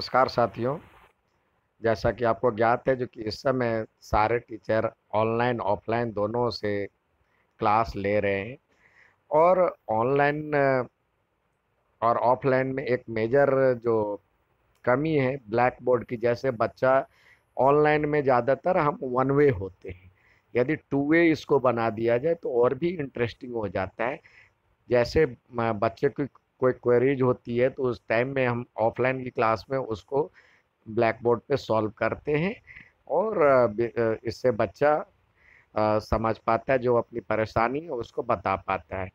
नमस्कार साथियों जैसा कि आपको ज्ञात है जो कि इस समय सारे टीचर ऑनलाइन ऑफलाइन दोनों से क्लास ले रहे हैं और ऑनलाइन और ऑफलाइन में एक मेजर जो कमी है ब्लैक बोर्ड की जैसे बच्चा ऑनलाइन में ज़्यादातर हम वन वे होते हैं यदि टू वे इसको बना दिया जाए तो और भी इंटरेस्टिंग हो जाता है जैसे बच्चे की कोई क्वेरीज होती है तो उस टाइम में हम ऑफलाइन की क्लास में उसको ब्लैक बोर्ड पे सॉल्व करते हैं और इससे बच्चा समझ पाता है जो अपनी परेशानी है उसको बता पाता है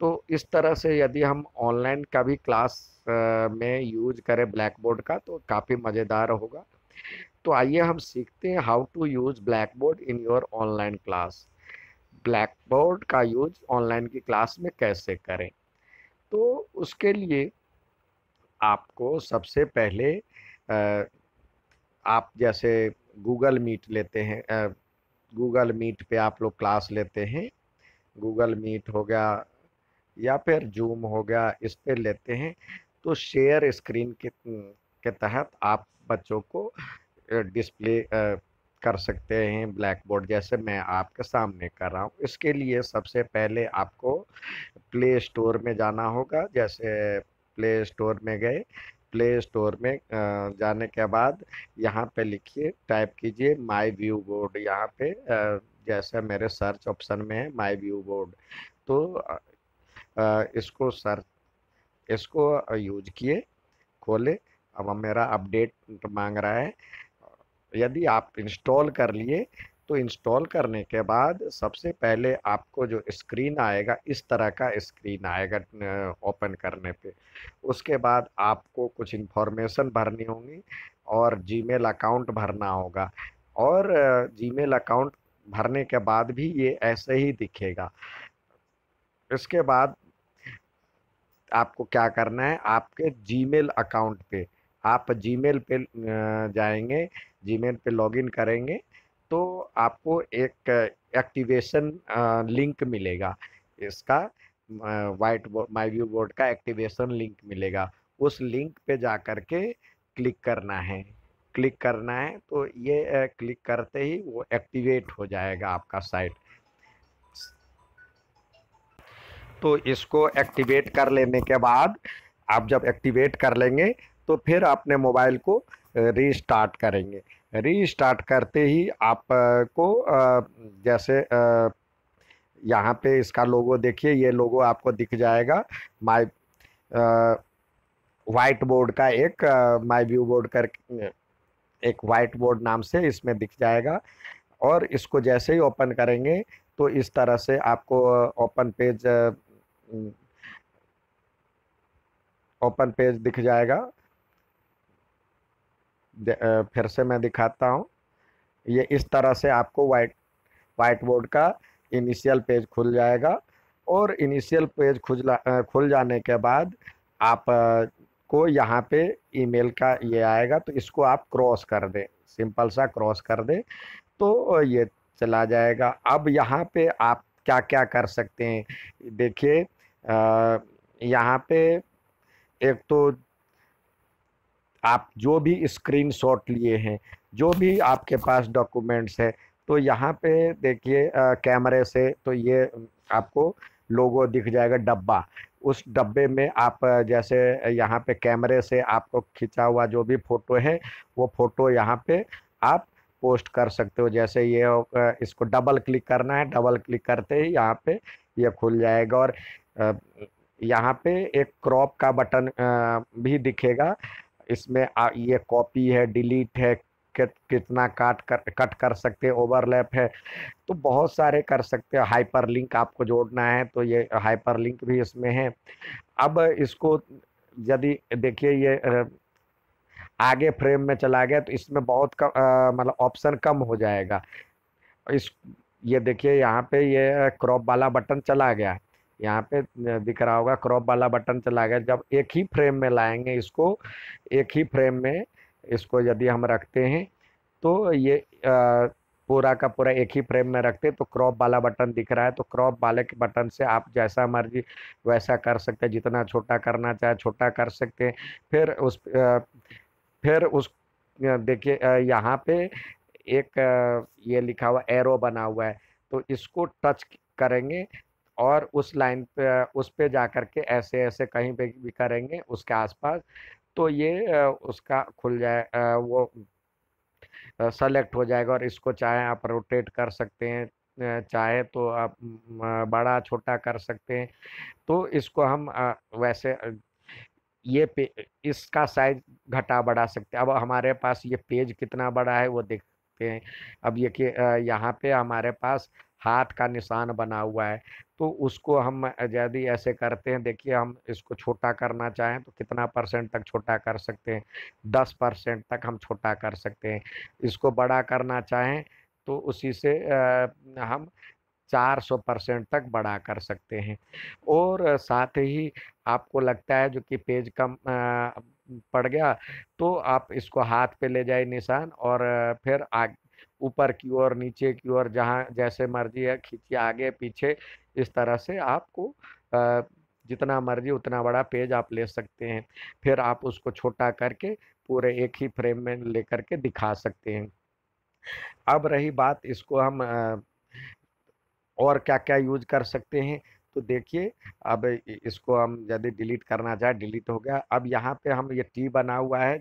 तो इस तरह से यदि हम ऑनलाइन का भी क्लास में यूज करें ब्लैक बोर्ड का तो काफ़ी मज़ेदार होगा तो आइए हम सीखते हैं how to use black board in your online class black board का यूज ऑनलाइन की क्लास में कैसे करें तो उसके लिए आपको सबसे पहले आप जैसे गूगल मीट लेते हैं गूगल मीट पे आप लोग क्लास लेते हैं गूगल मीट हो गया या फिर जूम हो गया इस पर लेते हैं तो शेयर स्क्रीन के के तहत आप बच्चों को डिस्प्ले कर सकते हैं ब्लैक बोर्ड जैसे मैं आपके सामने कर रहा हूँ इसके लिए सबसे पहले आपको प्ले स्टोर में जाना होगा जैसे प्ले स्टोर में गए प्ले स्टोर में जाने के बाद यहाँ पे लिखिए टाइप कीजिए माई व्यू बोर्ड यहाँ पे जैसे मेरे सर्च ऑप्शन में है माई व्यू बोर्ड तो इसको सर्च इसको यूज किए खोले अब मेरा अपडेट मांग रहा है यदि आप इंस्टॉल कर लिए तो इंस्टॉल करने के बाद सबसे पहले आपको जो स्क्रीन आएगा इस तरह का स्क्रीन आएगा ओपन करने पे उसके बाद आपको कुछ इन्फॉर्मेशन भरनी होगी और जीमेल अकाउंट भरना होगा और जीमेल अकाउंट भरने के बाद भी ये ऐसे ही दिखेगा इसके बाद आपको क्या करना है आपके जीमेल अकाउंट पे आप जीमेल पे जाएंगे जीमेल पे लॉगिन करेंगे तो आपको एक एक्टिवेशन लिंक मिलेगा इसका white board my view board का एक्टिवेशन लिंक मिलेगा उस लिंक पे जा कर के क्लिक करना है क्लिक करना है तो ये क्लिक करते ही वो एक्टिवेट हो जाएगा आपका साइट तो इसको एक्टिवेट कर लेने के बाद आप जब एक्टिवेट कर लेंगे तो फिर अपने मोबाइल को रीस्टार्ट करेंगे रीस्टार्ट करते ही आपको जैसे यहाँ पे इसका लोगो देखिए ये लोगो आपको दिख जाएगा माय वाइट बोर्ड का एक माय व्यू बोर्ड कर एक वाइट बोर्ड नाम से इसमें दिख जाएगा और इसको जैसे ही ओपन करेंगे तो इस तरह से आपको ओपन पेज ओपन पेज दिख जाएगा फिर से मैं दिखाता हूँ ये इस तरह से आपको वाइट वाइट बोर्ड का इनिशियल पेज खुल जाएगा और इनिशियल पेज खुजला खुल जाने के बाद आप को यहाँ पे ईमेल का ये आएगा तो इसको आप क्रॉस कर दें सिंपल सा क्रॉस कर दें तो ये चला जाएगा अब यहाँ पे आप क्या क्या कर सकते हैं देखिए यहाँ पे एक तो आप जो भी स्क्रीनशॉट लिए हैं जो भी आपके पास डॉक्यूमेंट्स है तो यहाँ पे देखिए कैमरे से तो ये आपको लोगो दिख जाएगा डब्बा उस डब्बे में आप जैसे यहाँ पे कैमरे से आपको खींचा हुआ जो भी फ़ोटो है वो फ़ोटो यहाँ पे आप पोस्ट कर सकते हो जैसे ये इसको डबल क्लिक करना है डबल क्लिक करते ही यहाँ पे ये खुल जाएगा और यहाँ पे एक क्रॉप का बटन भी दिखेगा इसमें आ, ये कॉपी है डिलीट है कितना काट कर कट कर सकते हैं ओवरलैप है तो बहुत सारे कर सकते हैं हाइपर लिंक आपको जोड़ना है तो ये हाइपर लिंक भी इसमें है अब इसको यदि देखिए ये आगे फ्रेम में चला गया तो इसमें बहुत कम मतलब ऑप्शन कम हो जाएगा इस ये देखिए यहाँ पे ये क्रॉप वाला बटन चला गया यहाँ पे दिख रहा होगा क्रॉप वाला बटन चला गया जब एक ही फ्रेम में लाएंगे इसको एक ही फ्रेम में इसको यदि हम रखते हैं तो ये पूरा का पूरा एक ही फ्रेम में रखते तो क्रॉप वाला बटन दिख रहा है तो क्रॉप वाले के बटन से आप जैसा मर्जी वैसा कर सकते हैं जितना छोटा करना चाहे छोटा कर सकते हैं फिर उस फिर उस देखिए यहाँ पे एक ये लिखा हुआ एरो बना हुआ है तो इसको टच करेंगे और उस लाइन पे उस पे जा कर के ऐसे ऐसे कहीं पे भी करेंगे उसके आसपास तो ये उसका खुल जाए वो सेलेक्ट हो जाएगा और इसको चाहे आप रोटेट कर सकते हैं चाहे तो आप बड़ा छोटा कर सकते हैं तो इसको हम वैसे ये पे इसका साइज घटा बढ़ा सकते हैं अब हमारे पास ये पेज कितना बड़ा है वो देखते हैं अब ये कि यहाँ पे हमारे पास हाथ का निशान बना हुआ है तो उसको हम यदि ऐसे करते हैं देखिए हम इसको छोटा करना चाहें तो कितना परसेंट तक छोटा कर सकते हैं दस परसेंट तक हम छोटा कर सकते हैं इसको बड़ा करना चाहें तो उसी से हम 400 परसेंट तक बड़ा कर सकते हैं और साथ ही आपको लगता है जो कि पेज कम पड़ गया तो आप इसको हाथ पे ले जाए निशान और फिर आग ऊपर की ओर नीचे की ओर जहाँ जैसे मर्जी है खींचिए आगे पीछे इस तरह से आपको जितना मर्जी उतना बड़ा पेज आप ले सकते हैं फिर आप उसको छोटा करके पूरे एक ही फ्रेम में लेकर के दिखा सकते हैं अब रही बात इसको हम और क्या क्या यूज कर सकते हैं तो देखिए अब इसको हम यदि डिलीट करना चाहे डिलीट हो गया अब यहाँ पे हम ये टी बना हुआ है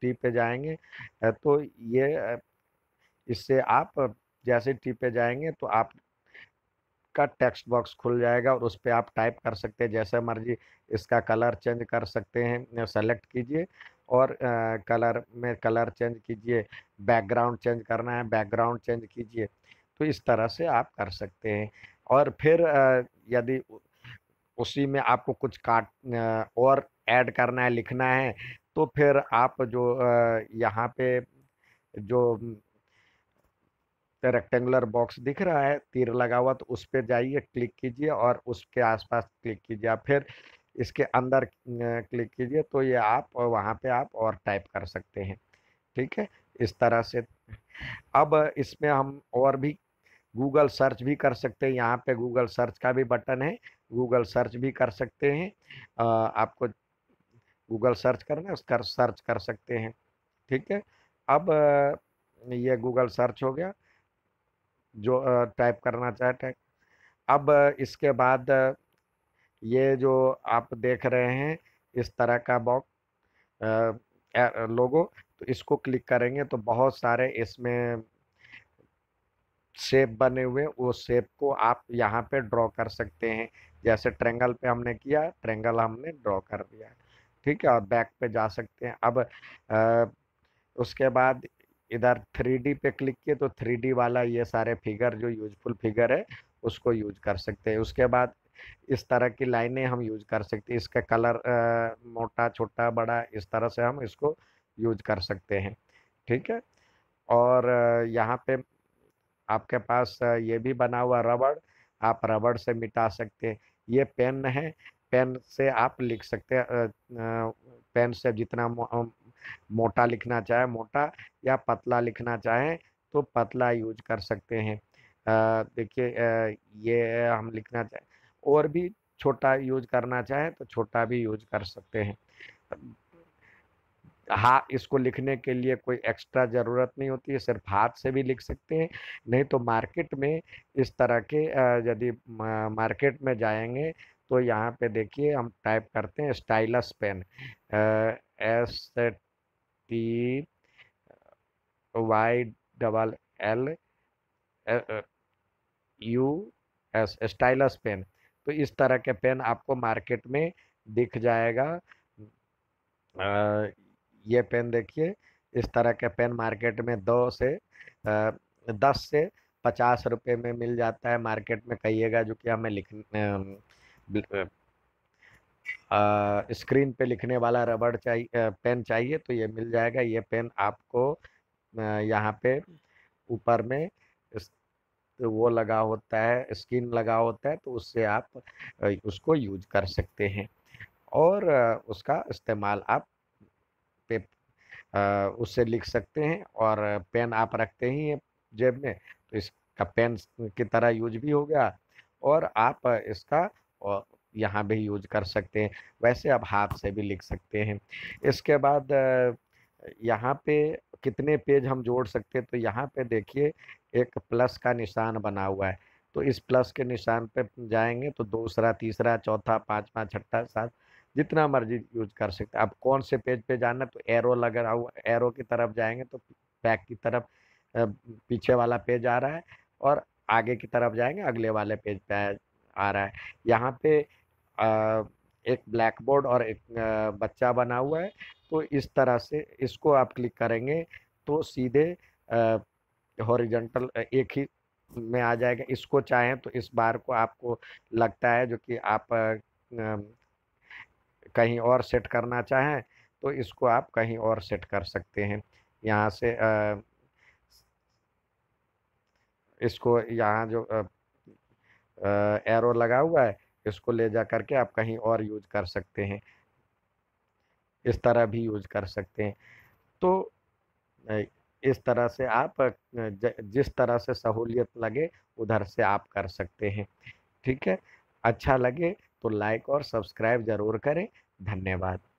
टी पे जाएंगे तो ये इससे आप जैसे टी पे जाएंगे तो आप का टेक्स्ट बॉक्स खुल जाएगा और उस पर आप टाइप कर सकते हैं जैसे मर्जी इसका कलर चेंज कर सकते हैं सेलेक्ट कीजिए और आ, कलर में कलर चेंज कीजिए बैकग्राउंड चेंज करना है बैकग्राउंड चेंज कीजिए तो इस तरह से आप कर सकते हैं और फिर आ, यदि उसी में आपको कुछ काट आ, और ऐड करना है लिखना है तो फिर आप जो यहाँ पे जो रेक्टेंगुलर बॉक्स दिख रहा है तीर लगा हुआ तो उस पर जाइए क्लिक कीजिए और उसके आसपास क्लिक कीजिए आप फिर इसके अंदर क्लिक कीजिए तो ये आप वहाँ पे आप और टाइप कर सकते हैं ठीक है इस तरह से अब इसमें हम और भी गूगल सर्च भी कर सकते हैं यहाँ पे गूगल सर्च का भी बटन है गूगल सर्च भी कर सकते हैं आपको गूगल सर्च करना है सर्च कर सकते हैं ठीक है अब ये गूगल सर्च हो गया जो टाइप करना चाहते हैं अब इसके बाद ये जो आप देख रहे हैं इस तरह का बॉक्स लोगो तो इसको क्लिक करेंगे तो बहुत सारे इसमें शेप बने हुए वो शेप को आप यहाँ पे ड्रॉ कर सकते हैं जैसे ट्रेंगल पे हमने किया ट्रेंगल हमने ड्रॉ कर दिया ठीक है और बैक पे जा सकते हैं अब आ, उसके बाद इधर थ्री पे क्लिक किए तो थ्री वाला ये सारे फिगर जो यूजफुल फिगर है उसको यूज कर सकते हैं उसके बाद इस तरह की लाइनें हम यूज कर सकते हैं इसका कलर आ, मोटा छोटा बड़ा इस तरह से हम इसको यूज कर सकते हैं ठीक है और यहाँ पे आपके पास ये भी बना हुआ रबड़ आप रबड़ से मिटा सकते हैं ये पेन है पेन से आप लिख सकते हैं पेन से जितना मोटा लिखना चाहे मोटा या पतला लिखना चाहें तो पतला यूज कर सकते हैं देखिए ये हम लिखना चाहें और भी छोटा यूज करना चाहें तो छोटा भी यूज कर सकते हैं हाँ इसको लिखने के लिए कोई एक्स्ट्रा ज़रूरत नहीं होती है सिर्फ हाथ से भी लिख सकते हैं नहीं तो मार्केट में इस तरह के यदि मार्केट में जाएंगे तो यहाँ पे देखिए हम टाइप करते हैं stylus pen S T Y double L U S stylus pen तो इस तरह के पेन आपको मार्केट में दिख जाएगा आ, ये पेन देखिए इस तरह के पेन मार्केट में दो से आ, दस से पचास रुपये में मिल जाता है मार्केट में कहिएगा जो कि हमें लिख स्क्रीन पे लिखने वाला रबड़ चाहिए पेन चाहिए तो ये मिल जाएगा ये पेन आपको यहाँ पे ऊपर में वो लगा होता है स्क्रीन लगा होता है तो उससे आप उसको यूज कर सकते हैं और उसका इस्तेमाल आप पे उससे लिख सकते हैं और पेन आप रखते ही हैं जेब में तो इसका पेन की तरह यूज भी हो गया और आप इसका यहाँ भी यूज कर सकते हैं वैसे आप हाथ से भी लिख सकते हैं इसके बाद यहाँ पे कितने पेज हम जोड़ सकते हैं तो यहाँ पे देखिए एक प्लस का निशान बना हुआ है तो इस प्लस के निशान पे जाएंगे तो दूसरा तीसरा चौथा पाँचवा छठा सात जितना मर्जी यूज कर सकते हैं अब कौन से पेज पे जाना तो एरो लगा हुआ एरो की तरफ जाएंगे तो बैक की तरफ पीछे वाला पेज आ रहा है और आगे की तरफ जाएंगे अगले वाले पेज पे आ रहा है यहाँ पे एक ब्लैक बोर्ड और एक बच्चा बना हुआ है तो इस तरह से इसको आप क्लिक करेंगे तो सीधे हॉरिजेंटल एक ही में आ जाएगा इसको चाहें तो इस बार को आपको लगता है जो कि आप कहीं और सेट करना चाहें तो इसको आप कहीं और सेट कर सकते हैं यहाँ से आ, इसको यहाँ जो आ, आ, एरो लगा हुआ है इसको ले जा करके आप कहीं और यूज कर सकते हैं इस तरह भी यूज कर सकते हैं तो इस तरह से आप जिस तरह से सहूलियत लगे उधर से आप कर सकते हैं ठीक है अच्छा लगे तो लाइक और सब्सक्राइब ज़रूर करें धन्यवाद